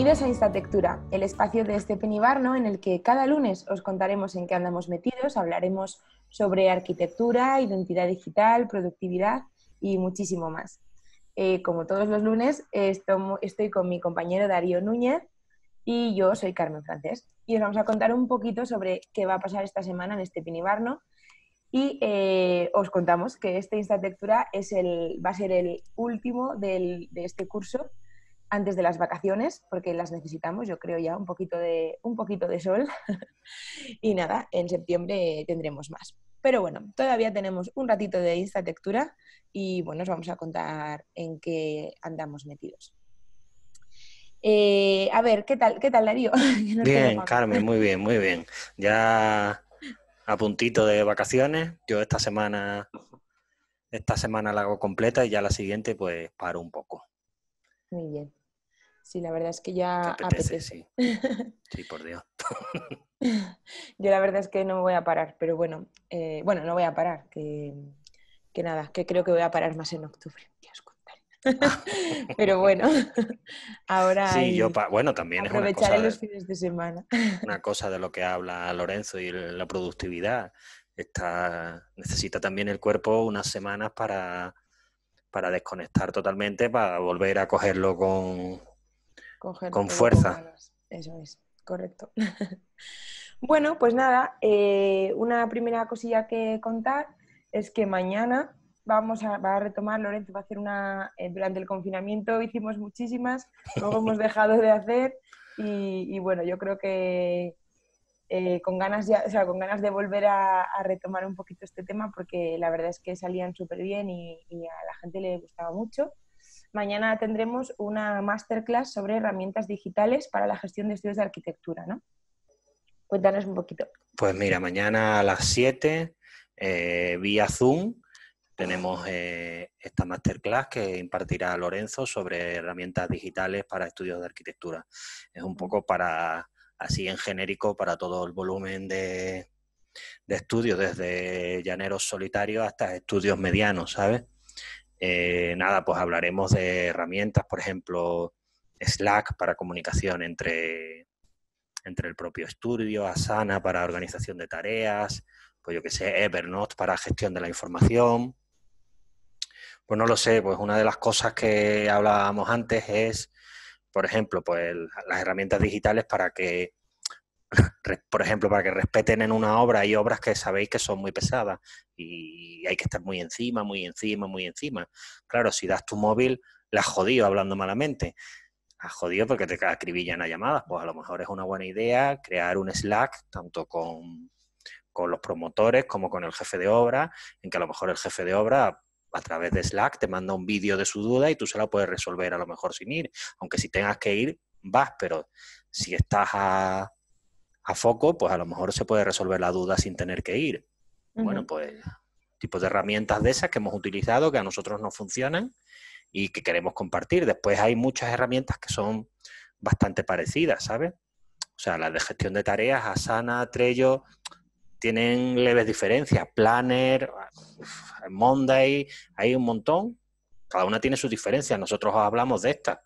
Bienvenidos a Instatectura, el espacio de este penibarno en el que cada lunes os contaremos en qué andamos metidos, hablaremos sobre arquitectura, identidad digital, productividad y muchísimo más. Eh, como todos los lunes, estoy con mi compañero Darío Núñez y yo soy Carmen Francés. Y os vamos a contar un poquito sobre qué va a pasar esta semana en este penibarno y eh, os contamos que este Instatectura es el, va a ser el último de este curso antes de las vacaciones, porque las necesitamos, yo creo ya, un poquito de, un poquito de sol. y nada, en septiembre tendremos más. Pero bueno, todavía tenemos un ratito de esta y bueno, os vamos a contar en qué andamos metidos. Eh, a ver, ¿qué tal, qué tal Darío? bien, Carmen, muy bien, muy bien. Ya a puntito de vacaciones. Yo esta semana, esta semana la hago completa y ya la siguiente pues paro un poco. Muy bien. Sí, la verdad es que ya apetece, Sí. sí, por Dios. Yo la verdad es que no me voy a parar, pero bueno, eh, bueno, no voy a parar, que, nada, que creo que voy a parar más en octubre, Dios, os pero bueno, ahora sí, yo bueno, también aprovecharé es una cosa los fines de semana. una cosa de lo que habla Lorenzo y la productividad. Está, necesita también el cuerpo unas semanas para desconectar totalmente, para volver a cogerlo con, con, fuerza. Eso es, correcto. bueno, pues nada, eh, una primera cosilla que contar es que mañana vamos a, va a retomar, Lorenzo va a hacer una, eh, durante el confinamiento hicimos muchísimas, luego hemos dejado de hacer y, bueno, yo creo que eh, con, ganas ya, o sea, con ganas de volver a, retomar un poquito este tema porque la verdad es que salían súper bien y a la gente le gustaba mucho mañana tendremos una masterclass sobre herramientas digitales para la gestión de estudios de arquitectura, ¿no? Cuéntanos un poquito. Pues mira, mañana a las 7, eh, vía Zoom, tenemos eh, esta masterclass que impartirá Lorenzo sobre herramientas digitales para estudios de arquitectura. Es un poco para, así en genérico, para todo el volumen de, de estudios, desde llaneros solitarios hasta estudios medianos, ¿sabes? Eh, nada, pues hablaremos de herramientas, por ejemplo, Slack para comunicación entre, entre el propio estudio, Asana para organización de tareas, pues yo que sé, Evernote para gestión de la información. Pues no lo sé, pues una de las cosas que hablábamos antes es, por ejemplo, pues las herramientas digitales para que por ejemplo, para que respeten en una obra, hay obras que sabéis que son muy pesadas y hay que estar muy encima, muy encima, muy encima. Claro, si das tu móvil, la has jodido hablando malamente. Has jodido porque te acribillan a llamadas. Pues a lo mejor es una buena idea crear un Slack, tanto con, con los promotores como con el jefe de obra, en que a lo mejor el jefe de obra a través de Slack te manda un vídeo de su duda y tú se la puedes resolver a lo mejor sin ir. Aunque si tengas que ir, vas, pero si estás a a foco, pues a lo mejor se puede resolver la duda sin tener que ir. Bueno, pues tipos de herramientas de esas que hemos utilizado, que a nosotros no funcionan y que queremos compartir. Después hay muchas herramientas que son bastante parecidas, ¿sabes? O sea, las de gestión de tareas, Asana, Trello, tienen leves diferencias. Planner, Monday, hay un montón. Cada una tiene sus diferencias. Nosotros hablamos de estas.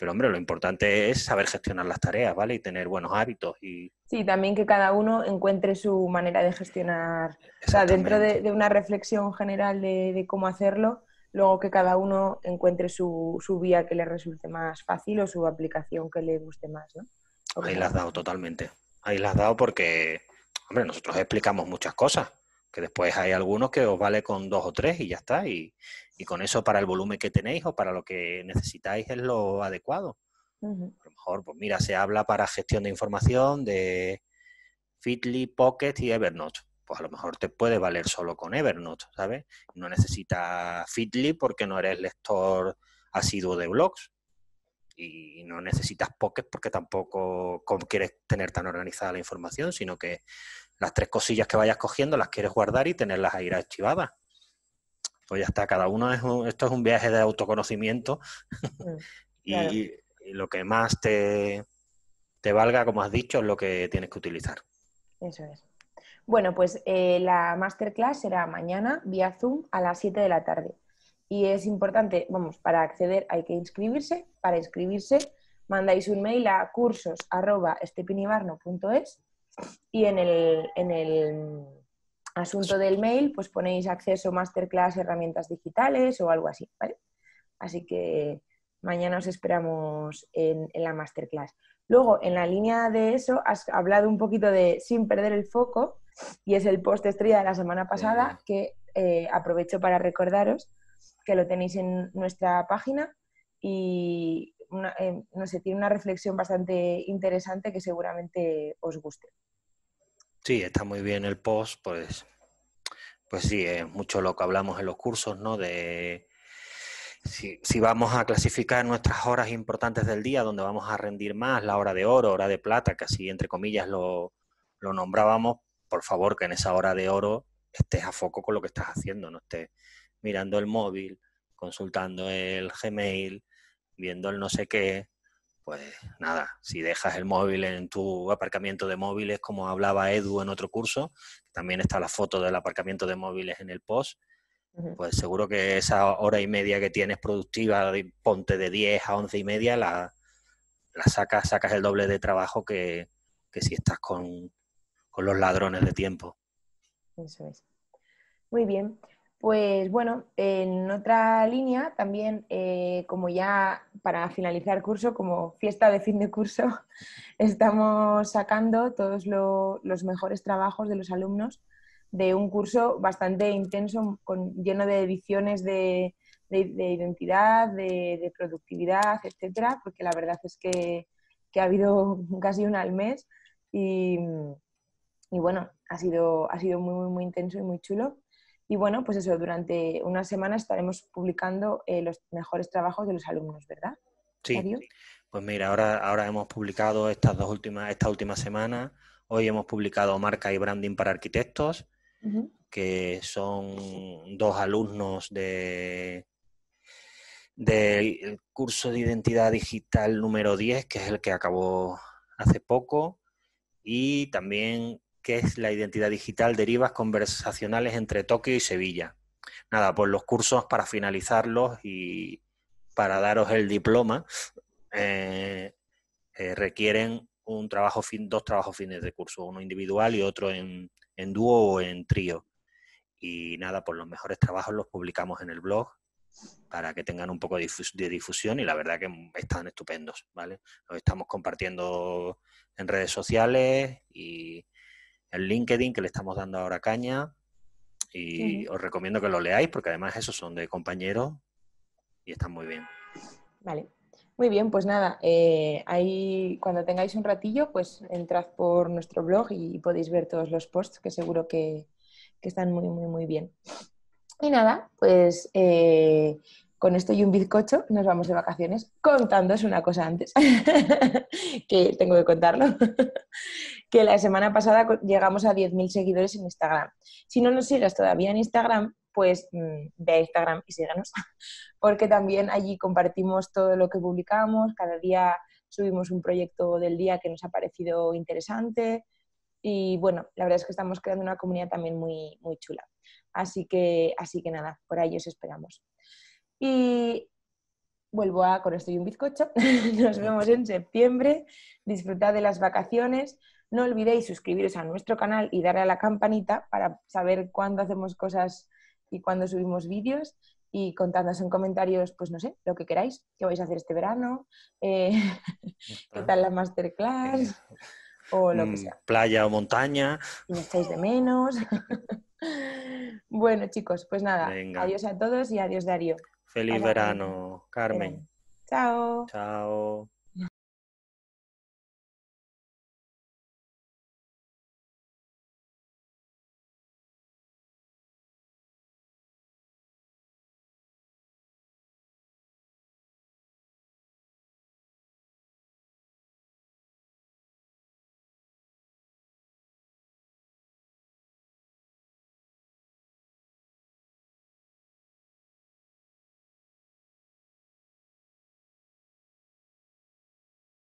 Pero hombre, lo importante es saber gestionar las tareas, ¿vale? Y tener buenos hábitos. Y... Sí, también que cada uno encuentre su manera de gestionar. O sea, dentro de, una reflexión general de, cómo hacerlo, luego que cada uno encuentre su, vía que le resulte más fácil o su aplicación que le guste más, ¿no? Ahí las has dado totalmente. Ahí las has dado porque, hombre, nosotros explicamos muchas cosas, que después hay algunos que os vale con dos o tres y ya está, y, y con eso para el volumen que tenéis o para lo que necesitáis es lo adecuado. A lo mejor, pues mira, se habla para gestión de información de Fitly, Pocket y Evernote. Pues a lo mejor te puede valer solo con Evernote, ¿sabes? No necesitas Fitly porque no eres lector asiduo de blogs. Y no necesitas Pocket porque tampoco quieres tener tan organizada la información, sino que las tres cosillas que vayas cogiendo las quieres guardar y tenerlas ahí archivadas. Pues ya está, cada uno es un, esto es un viaje de autoconocimiento mm, y, lo que más te, te valga, como has dicho, es lo que tienes que utilizar. Eso es. Bueno, pues eh, la masterclass será mañana vía Zoom a las 7 de la tarde. Y es importante, vamos, para acceder hay que inscribirse. Para inscribirse mandáis un mail a cursos.estepinibarno.es y en el, en el asunto del mail, pues ponéis acceso, masterclass, herramientas digitales o algo así, ¿vale? Así que mañana os esperamos en, la masterclass. Luego, en la línea de eso, has hablado un poquito de sin perder el foco, y es el post estrella de la semana pasada, que eh, aprovecho para recordaros que lo tenéis en nuestra página y eh, no sé, tiene una reflexión bastante interesante que seguramente os guste. Sí, está muy bien el post, pues, pues sí, es mucho lo que hablamos en los cursos, ¿no? De si, si, vamos a clasificar nuestras horas importantes del día, donde vamos a rendir más, la hora de oro, hora de plata, que así entre comillas lo, lo nombrábamos, por favor que en esa hora de oro estés a foco con lo que estás haciendo, no estés mirando el móvil, consultando el Gmail, viendo el no sé qué, pues nada, si dejas el móvil en tu aparcamiento de móviles, como hablaba Edu en otro curso, también está la foto del aparcamiento de móviles en el post, pues seguro que esa hora y media que tienes productiva, ponte de 10 a 11 y media, la, sacas, sacas el doble de trabajo que, si estás con, con los ladrones de tiempo. Eso es. Muy bien. Pues bueno, en otra línea también, eh, como ya para finalizar curso, como fiesta de fin de curso, estamos sacando todos los mejores trabajos de los alumnos de un curso bastante intenso, con, lleno de ediciones de, identidad, de, productividad, etcétera, porque la verdad es que, ha habido casi una al mes y, bueno, ha sido, ha sido muy, muy intenso y muy chulo. Y bueno, pues eso, durante una semana estaremos publicando eh, los mejores trabajos de los alumnos, ¿verdad? Sí. Pues mira, ahora, ahora hemos publicado estas dos últimas, esta última semana. Hoy hemos publicado Marca y Branding para Arquitectos, que son dos alumnos de del curso de identidad digital número 10, que es el que acabó hace poco, y también que es la identidad digital, derivas conversacionales entre Tokio y Sevilla. Nada, pues los cursos para finalizarlos y para daros el diploma eh, eh, requieren un trabajo fin, dos trabajos fines de curso, uno individual y otro en, dúo o en trío. Y nada, pues los mejores trabajos los publicamos en el blog para que tengan un poco de, difusión y la verdad que están estupendos, ¿vale? Los estamos compartiendo en redes sociales y el LinkedIn que le estamos dando ahora caña y os recomiendo que lo leáis porque además esos son de compañeros y están muy bien. Vale. Muy bien, pues nada, eh, ahí cuando tengáis un ratillo, pues entrad por nuestro blog y, podéis ver todos los posts que seguro que, están muy, muy, muy bien. Y nada, pues eh, con esto y un bizcocho nos vamos de vacaciones contándoos una cosa antes, que tengo que contarlo, que la semana pasada llegamos a 10.000 seguidores en Instagram. Si no nos sigues todavía en Instagram, pues mm, ve a Instagram y síguenos, porque también allí compartimos todo lo que publicamos, cada día subimos un proyecto del día que nos ha parecido interesante y bueno, la verdad es que estamos creando una comunidad también muy, muy chula. Así que, así que nada, por ahí os esperamos. Y vuelvo a con esto y un bizcocho. Nos vemos en septiembre. Disfrutad de las vacaciones. No olvidéis suscribiros a nuestro canal y darle a la campanita para saber cuándo hacemos cosas y cuándo subimos vídeos. Y contadnos en comentarios, pues no sé, lo que queráis, qué vais a hacer este verano, eh, qué tal la masterclass o mm, Playa o montaña. Si echáis de menos. bueno, chicos, pues nada, adiós a todos y adiós Darío. Feliz verano, Carmen. Chao. Chao.